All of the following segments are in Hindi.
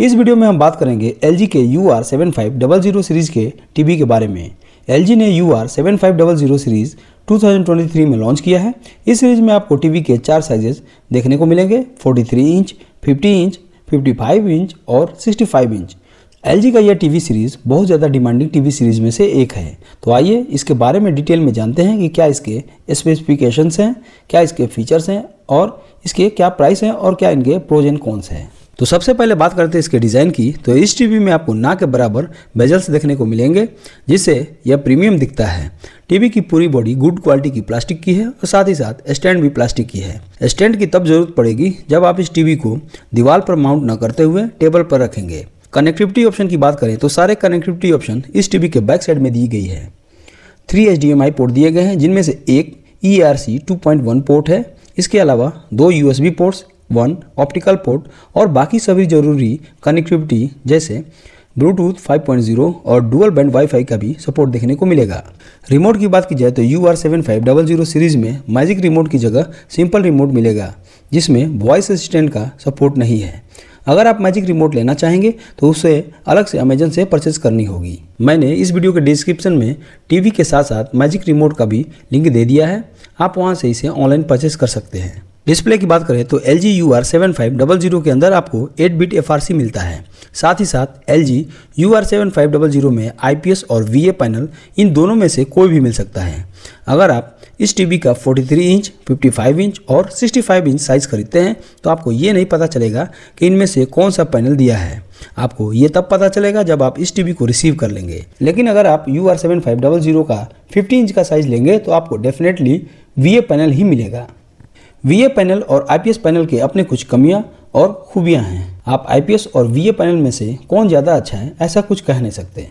इस वीडियो में हम बात करेंगे एल के U R seven five double zero series के टीवी के बारे में एल ने U R seven five double zero series 2023 में लॉन्च किया है इस सीरीज़ में आपको टीवी के चार साइजेस देखने को मिलेंगे 43 इंच 50 इंच 55 इंच और 65 इंच एल का यह टीवी सीरीज़ बहुत ज़्यादा डिमांडिंग टीवी सीरीज़ में से एक है तो आइए इसके बारे में डिटेल में जानते हैं कि क्या इसके स्पेसिफिकेशंस हैं क्या इसके फीचर्स हैं और इसके क्या प्राइस हैं और क्या इनके प्रोजेंट कौन से हैं तो सबसे पहले बात करते हैं इसके डिज़ाइन की तो इस टीवी में आपको ना के बराबर बेजल्स देखने को मिलेंगे जिससे यह प्रीमियम दिखता है टीवी की पूरी बॉडी गुड क्वालिटी की प्लास्टिक की है और साथ ही साथ स्टैंड भी प्लास्टिक की है स्टैंड की तब जरूरत पड़ेगी जब आप इस टीवी को दीवार पर माउंट न करते हुए टेबल पर रखेंगे कनेक्टिविटी ऑप्शन की बात करें तो सारे कनेक्टिविटी ऑप्शन इस टीवी के बैक साइड में दी गई है थ्री एच पोर्ट दिए गए हैं जिनमें से एक E R C two point one port है इसके अलावा दो U S ports one optical port और बाकी सभी जरूरी कनेक्टिविटी जैसे ब्लूटूथ 5.0 और डुअल बैंड वाईफाई का भी सपोर्ट देखने को मिलेगा रिमोट की बात की जाए तो U R seven five double zero series में मैजिक रिमोट की जगह सिंपल रिमोट मिलेगा जिसमें वॉइस असिस्टेंट का सपोर्ट नहीं है अगर आप मैजिक रिमोट लेना चाहेंगे तो उसे अलग से अमेजन से परचेज करनी होगी मैंने इस वीडियो के डिस्क्रिप्शन में टीवी के साथ साथ मैजिक रिमोट का भी लिंक दे दिया है आप वहाँ से इसे ऑनलाइन परचेज कर सकते हैं डिस्प्ले की बात करें तो L G U R seven five double zero के अंदर आपको eight bit F R C मिलता है साथ ही साथ L G U R seven five double zero में आई पी एस और वी ए पैनल इन दोनों में से कोई भी मिल सकता है अगर आप इस टीवी का 43 इंच 55 इंच और 65 इंच साइज़ खरीदते हैं तो आपको ये नहीं पता चलेगा कि इनमें से कौन सा पैनल दिया है आपको ये तब पता चलेगा जब आप इस टीवी को रिसीव कर लेंगे लेकिन अगर आप U R seven five double zero का फिफ्टी इंच का साइज़ लेंगे तो आपको डेफिनेटली वी ए पैनल ही मिलेगा वीए पैनल और आईपीएस पैनल के अपने कुछ कमियां और खूबियां हैं आप आईपीएस और वीए पैनल में से कौन ज़्यादा अच्छा है ऐसा कुछ कह नहीं सकते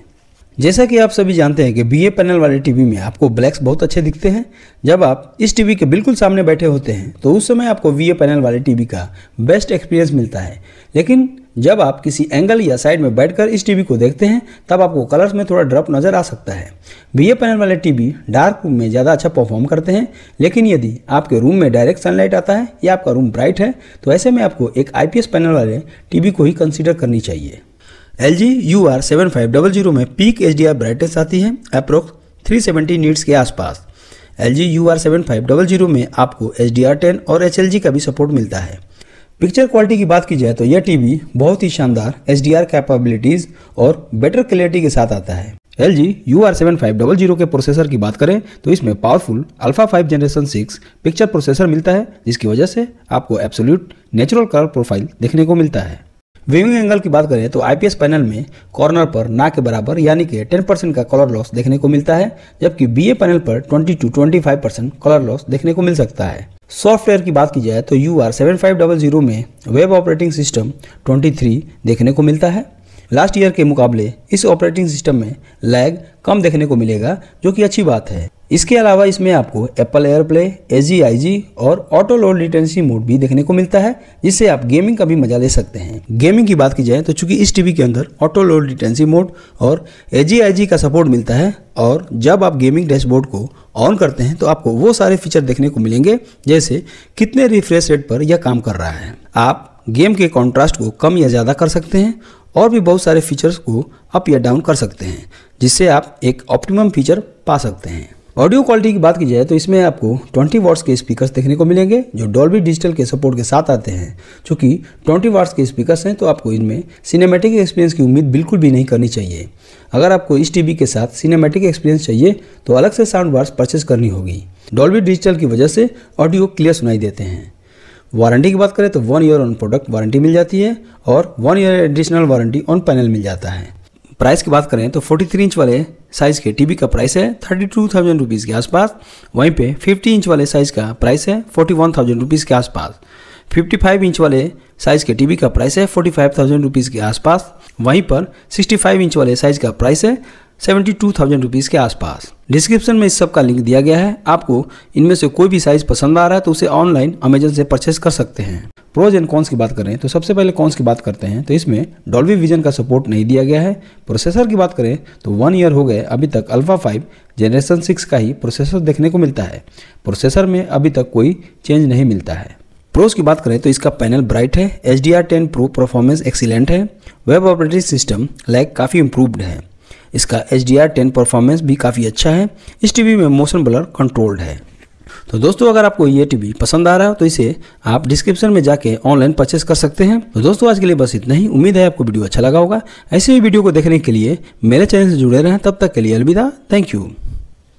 जैसा कि आप सभी जानते हैं कि बीए पैनल वाले टीवी में आपको ब्लैक्स बहुत अच्छे दिखते हैं जब आप इस टीवी के बिल्कुल सामने बैठे होते हैं तो उस समय आपको वीए पैनल वाले टीवी का बेस्ट एक्सपीरियंस मिलता है लेकिन जब आप किसी एंगल या साइड में बैठकर इस टीवी को देखते हैं तब आपको कलर्स में थोड़ा ड्रॉप नज़र आ सकता है बी पैनल वाले टीवी डार्क रूम में ज़्यादा अच्छा परफॉर्म करते हैं लेकिन यदि आपके रूम में डायरेक्ट सनलाइट आता है या आपका रूम ब्राइट है तो ऐसे में आपको एक आई पैनल वाले टीवी को ही कंसिडर करनी चाहिए L G U R seven five double zero में peak H D R brightness आती है अप्रोक्स थ्री सेवेंटी नीट्स के आसपास L G U R seven five double zero में आपको एच डी आर टेन और एच एल जी का भी सपोर्ट मिलता है पिक्चर क्वालिटी की बात की जाए तो यह टीवी बहुत ही शानदार एच डी कैपेबिलिटीज और बेटर क्लियरिटी के साथ आता है L G U R seven five double zero के प्रोसेसर की बात करें तो इसमें powerful alpha five generation six picture processor मिलता है जिसकी वजह से आपको एब्सोल्यूट नेचुरल कलर प्रोफाइल देखने को मिलता है व्यूइंग एंगल की बात करें तो आईपीएस पैनल में कॉर्नर पर ना के बराबर यानी कि 10% का कलर लॉस देखने को मिलता है जबकि बीए पैनल पर 20 टू 25% कलर लॉस देखने को मिल सकता है सॉफ्टवेयर की बात की जाए तो U R seven five double zero में web operating system twenty three देखने को मिलता है लास्ट ईयर के मुकाबले इस ऑपरेटिंग सिस्टम में लैग कम देखने को मिलेगा जो कि अच्छी बात है इसके अलावा इसमें आपको एप्पल एयरप्ले ए और ऑटो लोड लिटेंसी मोड भी देखने को मिलता है जिससे आप गेमिंग का भी मजा ले सकते हैं गेमिंग की बात की जाए तो चूंकि इस टीवी के अंदर ऑटो लोड लिटेंसी मोड और ए का सपोर्ट मिलता है और जब आप गेमिंग डैशबोर्ड को ऑन करते हैं तो आपको वो सारे फीचर देखने को मिलेंगे जैसे कितने रिफ्रेश रेट पर यह काम कर रहा है आप गेम के कॉन्ट्रास्ट को कम या ज़्यादा कर सकते हैं और भी बहुत सारे फीचर्स को अप या डाउन कर सकते हैं जिससे आप एक ऑप्टिमम फीचर पा सकते हैं ऑडियो क्वालिटी की बात की जाए तो इसमें आपको 20 वाट्स के स्पीकर्स देखने को मिलेंगे जो डॉल्बी डिजिटल के सपोर्ट के साथ आते हैं चूँकि 20 वाट्स के स्पीकर्स हैं तो आपको इनमें सिनेमैटिक एक्सपीरियंस की उम्मीद बिल्कुल भी नहीं करनी चाहिए अगर आपको इस टीवी के साथ सिनेमैटिक एक्सपीरियंस चाहिए तो अलग से साउंड बार्स परचेस करनी होगी डॉल्बी डिजिटल की वजह से ऑडियो क्लियर सुनाई देते हैं वारंटी की बात करें तो one year on product warranty मिल जाती है और one year additional warranty on panel मिल जाता है प्राइस की बात करें तो 43 इंच वाले साइज़ के टीवी का प्राइस है थर्टी टू थाउजेंड रुपीज़ के आसपास वहीं पे फिफ्टी इंच वाले साइज़ का प्राइस है फोर्टी वन थाउजेंड रुपीज़ के आसपास फिफ्टी फाइव इंच वाले साइज़ के टीवी का प्राइस है फोर्टी फाइव थाउजेंड रुपीज़ के आसपास वहीं पर सिक्सटी फाइव इंच वाले साइज़ का प्राइस है सेवेंटी टू थाउजेंड रुपीज़ के आसपास डिस्क्रिप्शन में इस सब का लिंक दिया गया है आपको इनमें से कोई भी साइज़ पसंद आ रहा है तो उसे ऑनलाइन अमेजन से परचेस कर सकते हैं प्रोज एंड कॉन्स की बात करें तो सबसे पहले कॉन्स की बात करते हैं तो इसमें डॉल्वी विजन का सपोर्ट नहीं दिया गया है प्रोसेसर की बात करें तो वन ईयर हो गए अभी तक अल्फा फाइव जनरेशन सिक्स का ही प्रोसेसर देखने को मिलता है प्रोसेसर में अभी तक कोई चेंज नहीं मिलता है प्रोज की बात करें तो इसका पैनल ब्राइट है H D R ten pro performance excellent है वेब ऑपरेटिंग सिस्टम लाइक काफ़ी इम्प्रूवड है इसका H D R ten performance भी काफ़ी अच्छा है इस टीवी में मोशन ब्लर कंट्रोल्ड है तो दोस्तों अगर आपको ये टीवी पसंद आ रहा हो तो इसे आप डिस्क्रिप्शन में जाके ऑनलाइन परचेस कर सकते हैं तो दोस्तों आज के लिए बस इतना ही उम्मीद है आपको वीडियो अच्छा लगा होगा ऐसे ही वीडियो को देखने के लिए मेरे चैनल से जुड़े रहें तब तक के लिए अलविदा थैंक यू